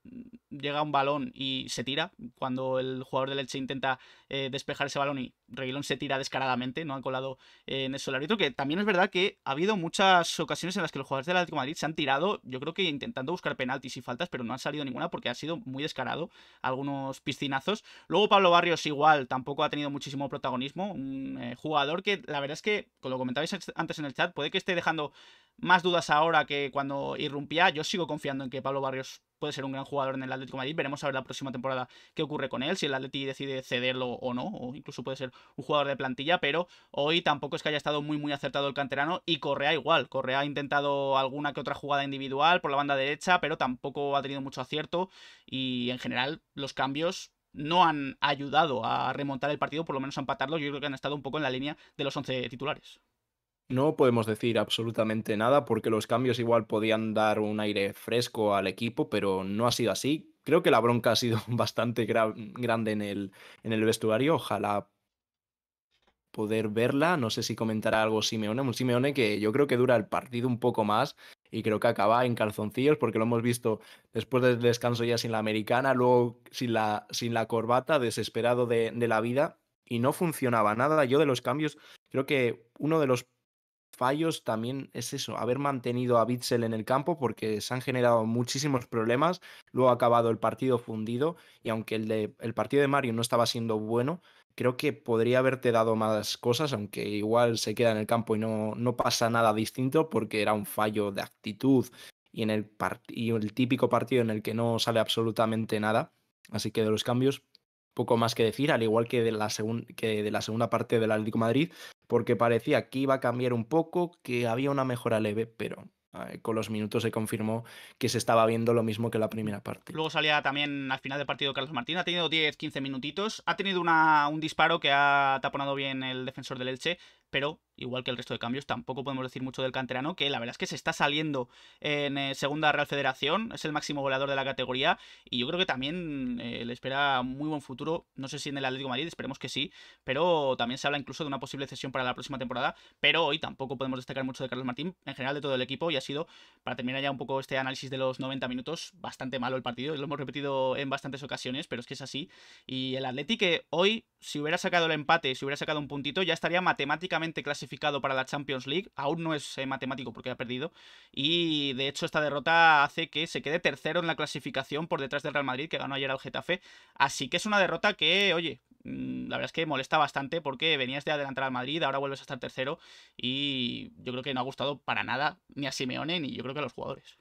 llega un balón y se tira. Cuando el jugador del leche intenta eh, despejar ese balón y Reguilón se tira descaradamente, no han colado eh, en el Solarito, que también es verdad que ha habido muchas ocasiones en las que los jugadores del Atlético de Madrid se han tirado, yo creo que intentando buscar penaltis y faltas, pero no han salido ninguna porque ha sido muy descarado algunos piscinazos. Luego Pablo Barrios igual, tampoco ha tenido muchísimo protagonismo, un eh, jugador que la verdad es que, como lo comentabais antes en el chat, puede que esté dejando más dudas ahora que cuando irrumpía. Yo sigo confiando en que Pablo Barrios puede ser un gran jugador en el Atlético Madrid. Veremos a ver la próxima temporada qué ocurre con él, si el Atlético decide cederlo o no, o incluso puede ser un jugador de plantilla, pero hoy tampoco es que haya estado muy muy acertado el canterano y Correa igual. Correa ha intentado alguna que otra jugada individual por la banda derecha, pero tampoco ha tenido mucho acierto y en general los cambios no han ayudado a remontar el partido, por lo menos a empatarlo. Yo creo que han estado un poco en la línea de los 11 titulares. No podemos decir absolutamente nada porque los cambios igual podían dar un aire fresco al equipo, pero no ha sido así. Creo que la bronca ha sido bastante grande en el, en el vestuario. Ojalá poder verla. No sé si comentará algo Simeone. Un Simeone que yo creo que dura el partido un poco más y creo que acaba en calzoncillos porque lo hemos visto después del descanso ya sin la americana, luego sin la, sin la corbata, desesperado de la vida y no funcionaba nada. Yo de los cambios creo que uno de los fallos también es eso, haber mantenido a Bitzel en el campo porque se han generado muchísimos problemas, luego ha acabado el partido fundido y aunque el, de, el partido de Mario no estaba siendo bueno, creo que podría haberte dado más cosas, aunque igual se queda en el campo y no, no pasa nada distinto porque era un fallo de actitud y, en el, y el típico partido en el que no sale absolutamente nada. Así que de los cambios poco más que decir, al igual que de la, segunda que de la segunda parte del Atlético Madrid, porque parecía que iba a cambiar un poco, que había una mejora leve, pero eh, con los minutos se confirmó que se estaba viendo lo mismo que la primera parte. Luego salía también al final del partido Carlos Martín, ha tenido 10-15 minutitos, ha tenido un disparo que ha taponado bien el defensor del Elche, pero igual que el resto de cambios, tampoco podemos decir mucho del canterano, que la verdad es que se está saliendo en eh, segunda Real Federación, es el máximo goleador de la categoría y yo creo que también eh, le espera muy buen futuro, no sé si en el Atlético Madrid, esperemos que sí, pero también se habla incluso de una posible cesión para la próxima temporada, pero hoy tampoco podemos destacar mucho de Carlos Martín, en general de todo el equipo y ha sido, para terminar ya un poco este análisis de los 90 minutos, bastante malo el partido, lo hemos repetido en bastantes ocasiones, pero es que es así y el Atlético hoy, si hubiera sacado el empate, si hubiera sacado un puntito, ya estaría matemáticamente clasificado para la Champions League, aún no es eh, matemático porque ha perdido, y de hecho esta derrota hace que se quede tercero en la clasificación por detrás del Real Madrid, que ganó ayer al Getafe, así que es una derrota que, oye, mm, la verdad es que molesta bastante porque venías de adelantar al Madrid, ahora vuelves a estar tercero, y yo creo que no ha gustado para nada ni a Simeone ni yo creo que a los jugadores.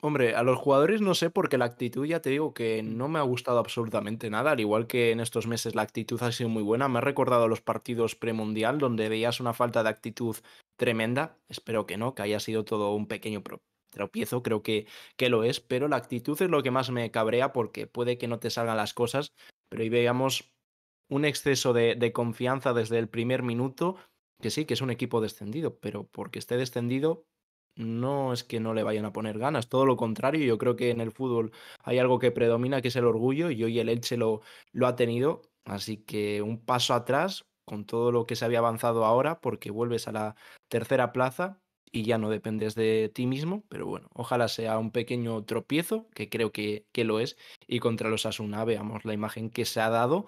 Hombre, a los jugadores no sé, porque la actitud ya te digo que no me ha gustado absolutamente nada, al igual que en estos meses la actitud ha sido muy buena, me ha recordado los partidos premundial donde veías una falta de actitud tremenda, espero que no, que haya sido todo un pequeño tropiezo, creo que, que lo es, pero la actitud es lo que más me cabrea porque puede que no te salgan las cosas, pero ahí veíamos un exceso de, de confianza desde el primer minuto, que sí, que es un equipo descendido, pero porque esté descendido no es que no le vayan a poner ganas, todo lo contrario, yo creo que en el fútbol hay algo que predomina, que es el orgullo, y hoy el Elche lo, lo ha tenido, así que un paso atrás con todo lo que se había avanzado ahora, porque vuelves a la tercera plaza y ya no dependes de ti mismo, pero bueno, ojalá sea un pequeño tropiezo, que creo que, que lo es, y contra los Asuna veamos la imagen que se ha dado,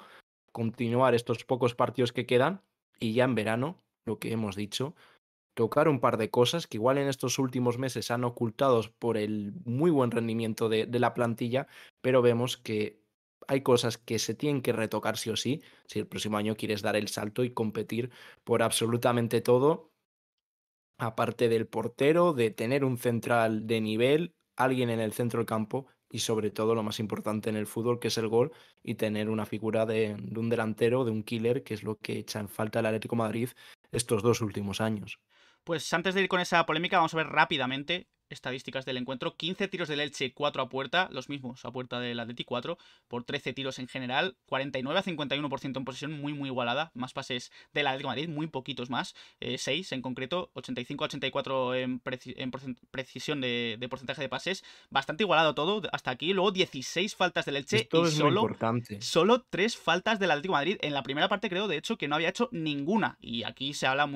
continuar estos pocos partidos que quedan y ya en verano, lo que hemos dicho, tocar un par de cosas que igual en estos últimos meses han ocultado por el muy buen rendimiento de, la plantilla, pero vemos que hay cosas que se tienen que retocar sí o sí, si el próximo año quieres dar el salto y competir por absolutamente todo, aparte del portero, de tener un central de nivel, alguien en el centro del campo y sobre todo lo más importante en el fútbol, que es el gol, y tener una figura de, un delantero, de un killer, que es lo que echa en falta el Atlético Madrid estos dos últimos años. Pues antes de ir con esa polémica, vamos a ver rápidamente estadísticas del encuentro. 15 tiros del Elche, 4 a puerta, los mismos a puerta del Atlético 4, por 13 tiros en general, 49 a 51% en posesión, muy muy igualada, más pases del Atlético de Madrid, muy poquitos más, eh, seis 6 en concreto, 85 a 84 en, en precisión de, porcentaje de pases, bastante igualado todo hasta aquí, luego 16 faltas del Elche y solo, solo 3 faltas del Atlético de Madrid. En la primera parte creo, de hecho, que no había hecho ninguna y aquí se habla,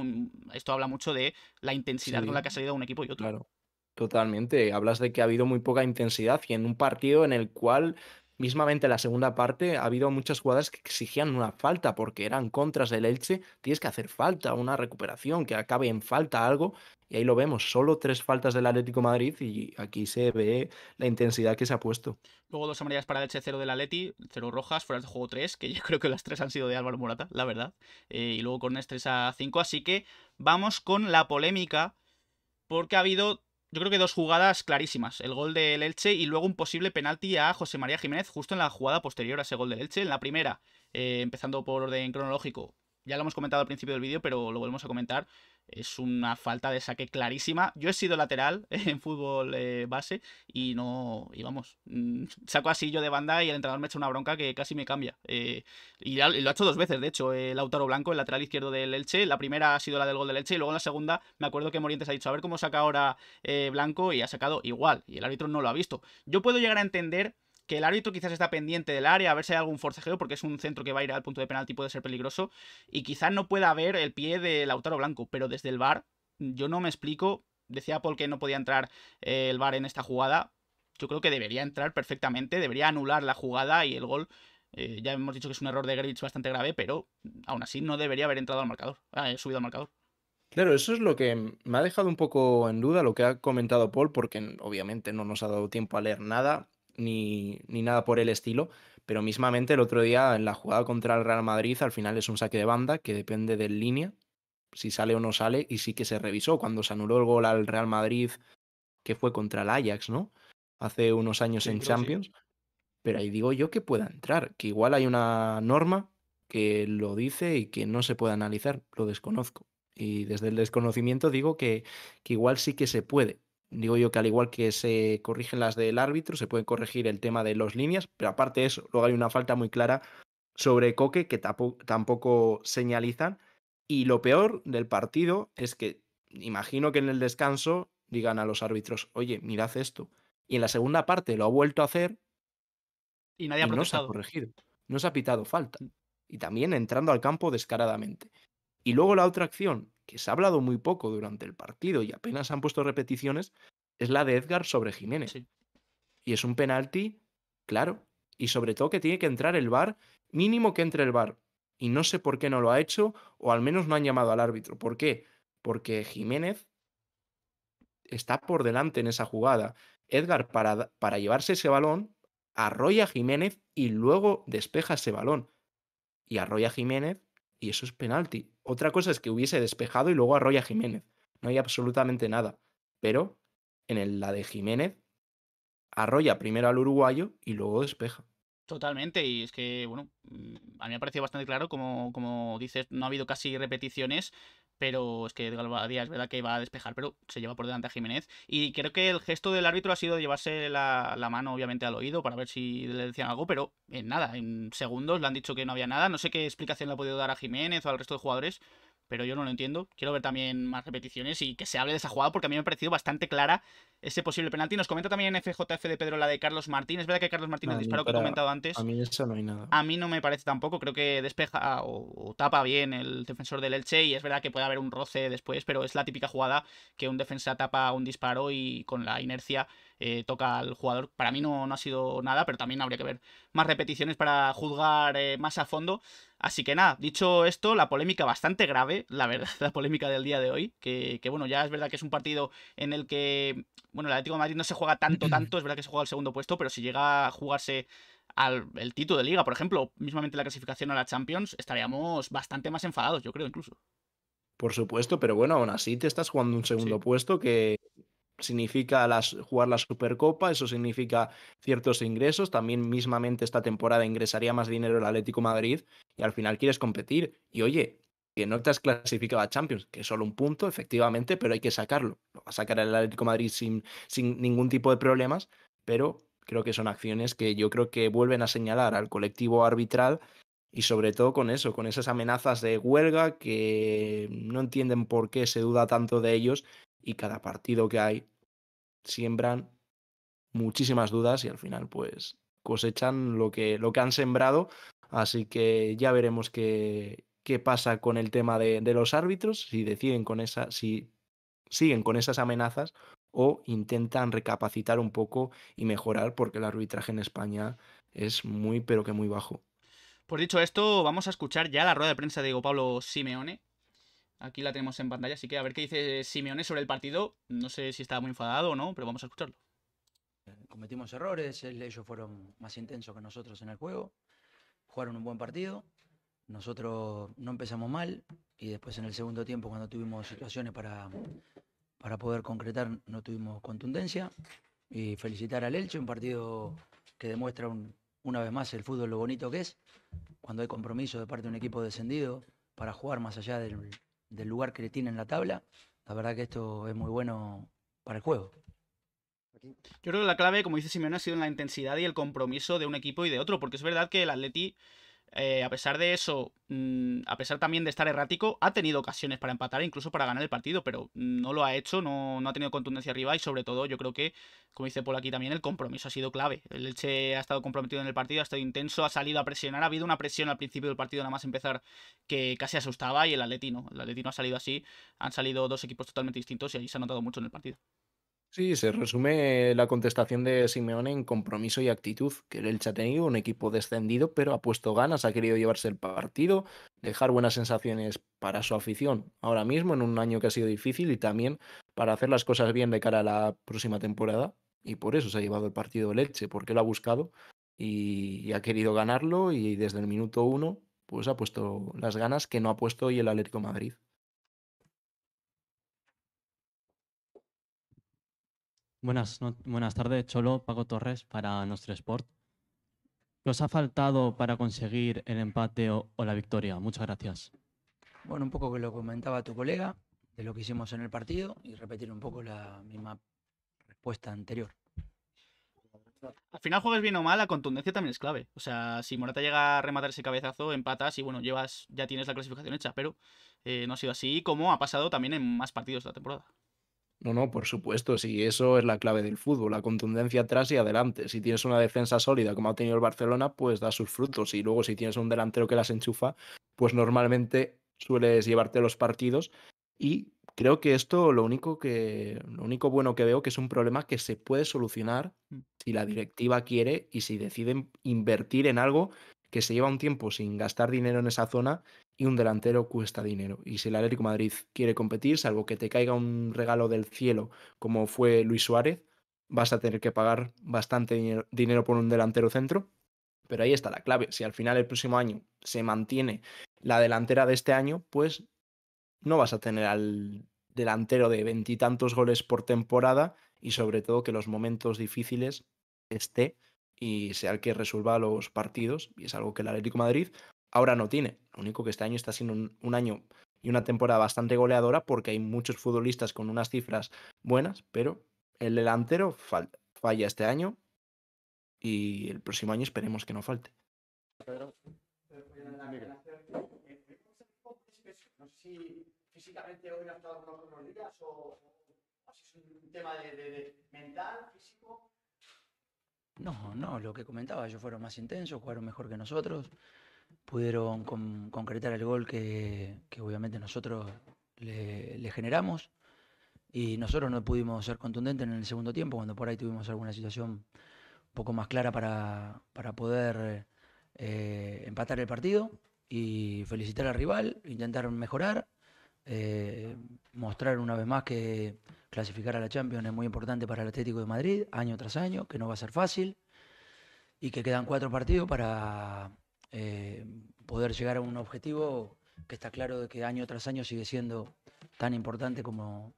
esto habla mucho de la intensidad con la que ha salido un equipo y otro. Claro. Totalmente. Hablas de que ha habido muy poca intensidad y en un partido en el cual, mismamente la segunda parte, ha habido muchas jugadas que exigían una falta porque eran contras del Elche. Tienes que hacer falta, una recuperación, que acabe en falta algo. Y ahí lo vemos, solo tres faltas del Atlético Madrid y aquí se ve la intensidad que se ha puesto. Luego dos amarillas para el Elche, cero del Atleti, cero rojas, fuera de juego tres, que yo creo que las tres han sido de Álvaro Morata, la verdad. Eh, y luego con 3 a 5, así que vamos con la polémica porque ha habido yo creo que dos jugadas clarísimas. El gol del Elche y luego un posible penalti a José María Jiménez justo en la jugada posterior a ese gol del Elche. En la primera, eh, empezando por orden cronológico, ya lo hemos comentado al principio del vídeo, pero lo volvemos a comentar. Es una falta de saque clarísima. Yo he sido lateral en fútbol eh, base y no. Y vamos, mm, saco así yo de banda y el entrenador me echa una bronca que casi me cambia. Eh, y lo ha hecho dos veces, de hecho, el eh, Lautaro Blanco, el lateral izquierdo del Elche. La primera ha sido la del gol del Elche y luego en la segunda me acuerdo que Morientes ha dicho, a ver cómo saca ahora Blanco y ha sacado igual. Y el árbitro no lo ha visto. Yo puedo llegar a entender que el árbitro quizás está pendiente del área, a ver si hay algún forcejeo, porque es un centro que va a ir al punto de penalti, puede ser peligroso, y quizás no pueda ver el pie de Lautaro Blanco, pero desde el VAR, yo no me explico, decía Paul que no podía entrar eh, el VAR en esta jugada, yo creo que debería entrar perfectamente, debería anular la jugada y el gol... Eh, ya hemos dicho que es un error de Grevich bastante grave, pero aún así no debería haber entrado al marcador, ah, eh, subido al marcador. Claro, eso es lo que me ha dejado un poco en duda lo que ha comentado Paul, porque obviamente no nos ha dado tiempo a leer nada ni, ni nada por el estilo. Pero mismamente el otro día en la jugada contra el Real Madrid al final es un saque de banda que depende del línea, si sale o no sale, y sí que se revisó cuando se anuló el gol al Real Madrid, que fue contra el Ajax, ¿no? Hace unos años en Champions. Pero ahí digo yo que pueda entrar, que igual hay una norma que lo dice y que no se puede analizar, lo desconozco. Y desde el desconocimiento digo que, que igual sí que se puede, Digo yo que al igual que se corrigen las del árbitro, se puede corregir el tema de las líneas, pero aparte de eso, luego hay una falta muy clara sobre Coque que tampoco señalizan. Y lo peor del partido es que imagino que en el descanso digan a los árbitros, oye, mirad esto. Y en la segunda parte lo ha vuelto a hacer y nadie ha y no se ha corregido, no se ha pitado falta. Y también entrando al campo descaradamente. Y luego la otra acción, que se ha hablado muy poco durante el partido y apenas han puesto repeticiones, es la de Edgar sobre Jiménez. Y es un penalti, claro, y sobre todo que tiene que entrar el VAR, mínimo que entre el VAR. Y no sé por qué no lo ha hecho, o al menos no han llamado al árbitro. ¿Por qué? Porque Jiménez está por delante en esa jugada. Edgar, para, para llevarse ese balón, arrolla a Jiménez y luego despeja ese balón. Y arrolla a Jiménez y eso es penalti. Otra cosa es que hubiese despejado y luego arrolla a Jiménez. No hay absolutamente nada. Pero en la de Jiménez, arrolla primero al uruguayo y luego despeja. Totalmente, y es que, bueno, mm, a mí me ha parecido bastante claro, como, como dices, no ha habido casi repeticiones, pero es que Galvadía es verdad que va a despejar, pero se lleva por delante a Jiménez. Y creo que el gesto del árbitro ha sido llevarse la, la mano, obviamente, al oído para ver si le decían algo, pero en nada, en segundos le han dicho que no había nada. No sé qué explicación le ha podido dar a Jiménez o al resto de jugadores, pero yo no lo entiendo. Quiero ver también más repeticiones y que se hable de esa jugada porque a mí me ha parecido bastante clara ese posible penalti. Nos comenta también en FJF de Pedro la de Carlos Martín. Es verdad que Carlos Martín, el disparo que he comentado antes. A mí eso no hay nada. A mí no me parece tampoco. Creo que despeja o, o, tapa bien el defensor del Elche y es verdad que puede haber un roce después, pero es la típica jugada que un defensa tapa un disparo y con la inercia eh, toca al jugador. Para mí no, no, ha sido nada, pero también habría que ver más repeticiones para juzgar eh, más a fondo. Así que nada, dicho esto, la polémica bastante grave, la verdad, la polémica del día de hoy, que, bueno, ya es verdad que es un partido en el que, bueno, el Atlético de Madrid no se juega tanto, tanto, es verdad que se juega al segundo puesto, pero si llega a jugarse al el título de liga, por ejemplo, mismamente la clasificación a la Champions, estaríamos bastante más enfadados, yo creo incluso. Por supuesto, pero bueno, aún así te estás jugando un segundo puesto que significa jugar la Supercopa, eso significa ciertos ingresos, también mismamente esta temporada ingresaría más dinero el Atlético Madrid y al final quieres competir. Y oye, que no te has clasificado a Champions, que es solo un punto, efectivamente, pero hay que sacarlo. Lo va a sacar el Atlético Madrid sin ningún tipo de problemas, pero creo que son acciones que yo creo que vuelven a señalar al colectivo arbitral y sobre todo con eso, con esas amenazas de huelga que no entienden por qué se duda tanto de ellos y cada partido que hay siembran muchísimas dudas y al final pues cosechan lo que, lo que han sembrado. Así que ya veremos qué, qué pasa con el tema de, los árbitros, si deciden con esa, si siguen con esas amenazas o intentan recapacitar un poco y mejorar, porque el arbitraje en España es muy, pero que muy bajo. Por dicho esto, vamos a escuchar ya la rueda de prensa de Diego Pablo Simeone, Aquí la tenemos en pantalla, así que a ver qué dice Simeone sobre el partido. No sé si estaba muy enfadado o no, pero vamos a escucharlo. Eh, cometimos errores, ellos fueron más intensos que nosotros en el juego, jugaron un buen partido, nosotros no empezamos mal y después en el segundo tiempo cuando tuvimos situaciones para, para poder concretar no tuvimos contundencia y felicitar al Elche, un partido que demuestra una vez más el fútbol lo bonito que es, cuando hay compromiso de parte de un equipo descendido para jugar más allá del, del lugar que le tiene en la tabla. La verdad que esto es muy bueno para el juego. Yo creo que la clave, como dice Simón, ha sido en la intensidad y el compromiso de un equipo y de otro, porque es verdad que el Atleti eh, a pesar de eso, mm, a pesar también de estar errático, ha tenido ocasiones para empatar, incluso para ganar el partido, pero no lo ha hecho, no, ha tenido contundencia arriba y sobre todo yo creo que, como dice Paul aquí también, el compromiso ha sido clave. El Elche ha estado comprometido en el partido, ha estado intenso, ha salido a presionar, ha habido una presión al principio del partido nada más empezar que casi asustaba y el Atleti no, el Atleti no ha salido así, han salido dos equipos totalmente distintos y ahí se ha notado mucho en el partido. Sí, se resume la contestación de Simeone en compromiso y actitud, que el Elche ha tenido un equipo descendido, pero ha puesto ganas, ha querido llevarse el partido, dejar buenas sensaciones para su afición ahora mismo, en un año que ha sido difícil, y también para hacer las cosas bien de cara a la próxima temporada. Y por eso se ha llevado el partido el Elche, porque lo ha buscado y, ha querido ganarlo, y desde el minuto uno, pues ha puesto las ganas que no ha puesto hoy el Atlético Madrid. Buenas, buenas tardes, Cholo, Paco Torres para nuestro Sport. ¿Qué os ha faltado para conseguir el empate o, la victoria? Muchas gracias. Bueno, un poco que lo comentaba tu colega, de lo que hicimos en el partido y repetir un poco la misma respuesta anterior. Al final juegas bien o mal, la contundencia también es clave. O sea, si Morata llega a rematar ese cabezazo, empatas y bueno, llevas, ya tienes la clasificación hecha, pero eh, no ha sido así como ha pasado también en más partidos de la temporada. No, no, por supuesto, sí, eso es la clave del fútbol, la contundencia atrás y adelante. Si tienes una defensa sólida como ha tenido el Barcelona, pues da sus frutos. Y luego si tienes un delantero que las enchufa, pues normalmente sueles llevarte los partidos. Y creo que esto lo único que lo único bueno que veo que es un problema que se puede solucionar mm. si la directiva quiere y si deciden invertir en algo que se lleva un tiempo sin gastar dinero en esa zona y un delantero cuesta dinero. Y si el Atlético Madrid quiere competir, salvo que te caiga un regalo del cielo como fue Luis Suárez, vas a tener que pagar bastante dinero por un delantero centro. Pero ahí está la clave. Si al final el próximo año se mantiene la delantera de este año, pues no vas a tener al delantero de veintitantos goles por temporada y sobre todo que los momentos difíciles esté y sea el que resuelva los partidos. Y es algo que el Atlético Madrid ahora no tiene. Lo único que este año está siendo un, año y una temporada bastante goleadora porque hay muchos futbolistas con unas cifras buenas, pero el delantero falla este año y el próximo año esperemos que no falte. No No, no, lo que comentaba, ellos fueron más intensos, jugaron mejor que nosotros pudieron concretar el gol que, obviamente nosotros le, generamos y nosotros no pudimos ser contundentes en el segundo tiempo, cuando por ahí tuvimos alguna situación un poco más clara para, poder eh, empatar el partido y felicitar al rival, intentar mejorar, eh, mostrar una vez más que clasificar a la Champions es muy importante para el Atlético de Madrid, año tras año, que no va a ser fácil y que quedan cuatro partidos para eh, poder llegar a un objetivo que está claro de que año tras año sigue siendo tan importante como,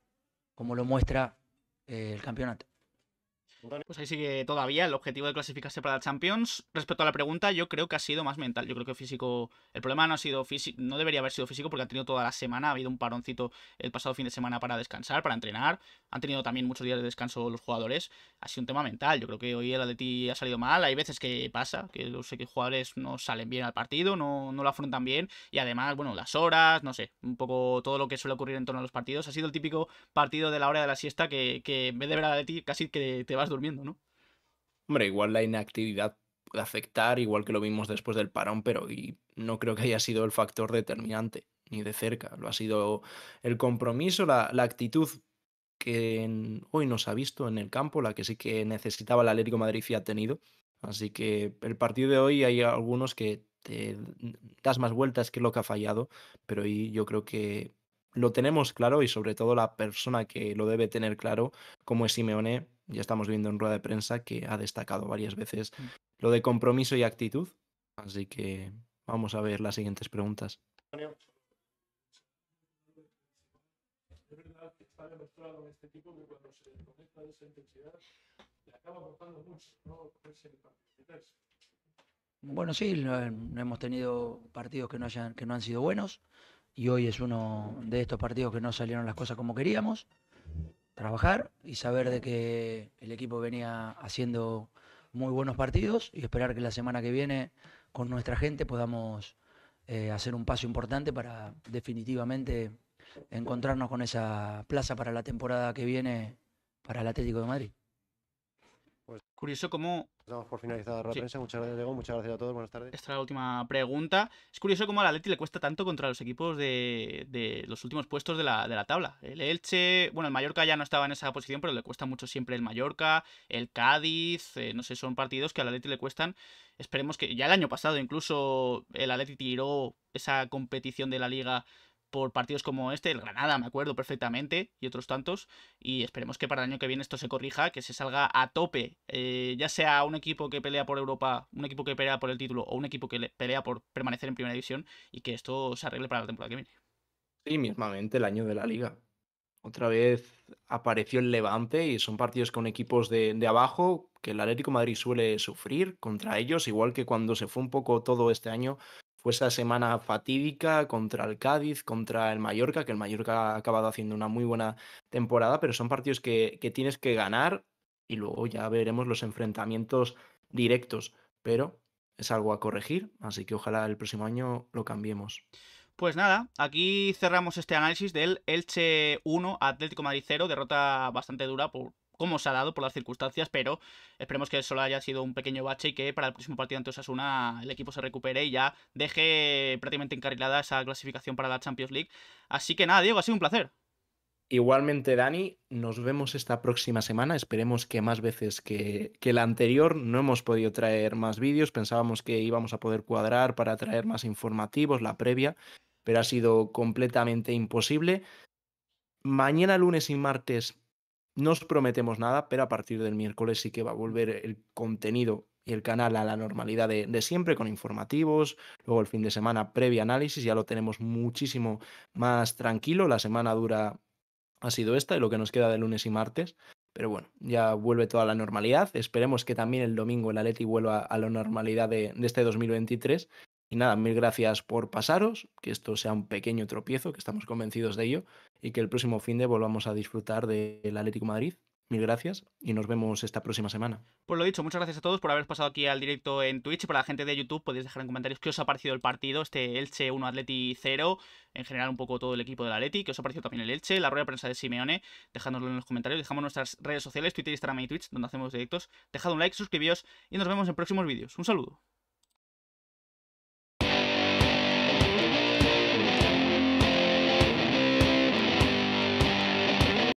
como lo muestra eh, el campeonato. Pues ahí sigue todavía el objetivo de clasificarse para la Champions. Respecto a la pregunta, yo creo que ha sido más mental. Yo creo que físico. El problema no ha sido físico. No debería haber sido físico porque han tenido toda la semana. Ha habido un paroncito el pasado fin de semana para descansar, para entrenar. Han tenido también muchos días de descanso los jugadores. Ha sido un tema mental. Yo creo que hoy el Atleti ha salido mal. Hay veces que pasa, que los jugadores no salen bien al partido, no, no lo afrontan bien. Y además, bueno, las horas, no sé, un poco todo lo que suele ocurrir en torno a los partidos. Ha sido el típico partido de la hora de la siesta que, que en vez de ver al Atleti casi que te vas durmiendo, ¿no? Hombre, igual la inactividad puede afectar, igual que lo vimos después del parón, pero y no creo que haya sido el factor determinante, ni de cerca. Lo ha sido el compromiso, la, actitud que hoy nos ha visto en el campo, la que sí que necesitaba el Atlético Madrid y ha tenido. Así que el partido de hoy hay algunos que te das más vueltas que lo que ha fallado, pero y yo creo que lo tenemos claro y sobre todo la persona que lo debe tener claro, como es Simeone, ya estamos viendo en rueda de prensa que ha destacado varias veces mm. lo de compromiso y actitud. Así que vamos a ver las siguientes preguntas. ¿no? Bueno, sí, hemos tenido partidos que no, hayan, que no han sido buenos y hoy es uno de estos partidos que no salieron las cosas como queríamos trabajar y saber de que el equipo venía haciendo muy buenos partidos y esperar que la semana que viene con nuestra gente podamos eh, hacer un paso importante para definitivamente encontrarnos con esa plaza para la temporada que viene para el Atlético de Madrid. Pues, curioso cómo Estamos por finalizada la prensa. Muchas gracias, Diego. Muchas gracias a todos. Buenas tardes. Esta es la última pregunta. Es curioso cómo la Leti le cuesta tanto contra los equipos de, de los últimos puestos de la, de la, tabla. El Elche, bueno, el Mallorca ya no estaba en esa posición, pero le cuesta mucho siempre el Mallorca, el Cádiz. Eh, no sé, son partidos que la Leti le cuestan. Esperemos que ya el año pasado incluso el Atleti tiró esa competición de la liga por partidos como este, el Granada, me acuerdo perfectamente, y otros tantos. Y esperemos que para el año que viene esto se corrija, que se salga a tope, eh, ya sea un equipo que pelea por Europa, un equipo que pelea por el título o un equipo que pelea por permanecer en primera división y que esto se arregle para la temporada que viene. Sí, mismamente el año de la liga. Otra vez apareció el Levante y son partidos con equipos de, de abajo que el Atlético Madrid suele sufrir contra ellos, igual que cuando se fue un poco todo este año esa semana fatídica contra el Cádiz, contra el Mallorca, que el Mallorca ha acabado haciendo una muy buena temporada, pero son partidos que, que tienes que ganar y luego ya veremos los enfrentamientos directos, pero es algo a corregir, así que ojalá el próximo año lo cambiemos. Pues nada, aquí cerramos este análisis del Elche 1, Atlético Madrid 0, derrota bastante dura por cómo se ha dado por las circunstancias, pero esperemos que solo haya sido un pequeño bache y que para el próximo partido ante Osasuna el equipo se recupere y ya deje prácticamente encarrilada esa clasificación para la Champions League. Así que nada, Diego, ha sido un placer. Igualmente, Dani, nos vemos esta próxima semana. Esperemos que más veces que, que, la anterior. No hemos podido traer más vídeos. Pensábamos que íbamos a poder cuadrar para traer más informativos, la previa pero ha sido completamente imposible. Mañana, lunes y martes no os prometemos nada, pero a partir del miércoles sí que va a volver el contenido y el canal a la normalidad de, siempre con informativos, luego el fin de semana previa análisis, ya lo tenemos muchísimo más tranquilo, la semana dura ha sido esta y lo que nos queda de lunes y martes, pero bueno, ya vuelve toda la normalidad, esperemos que también el domingo el leti vuelva a la normalidad de, de este 2023 y nada, mil gracias por pasaros, que esto sea un pequeño tropiezo, que estamos convencidos de ello, y que el próximo fin de volvamos a disfrutar del Atlético Madrid. Mil gracias y nos vemos esta próxima semana. Pues lo dicho, muchas gracias a todos por haber pasado aquí al directo en Twitch. y Para la gente de YouTube podéis dejar en comentarios qué os ha parecido el partido, este Elche 1 Atleti 0, en general un poco todo el equipo del Atleti, qué os ha parecido también el Elche, la rueda de prensa de Simeone, dejadnoslo en los comentarios, dejamos nuestras redes sociales, Twitter, Instagram y Twitch, donde hacemos directos. Dejad un like, suscribíos y nos vemos en próximos vídeos. Un saludo.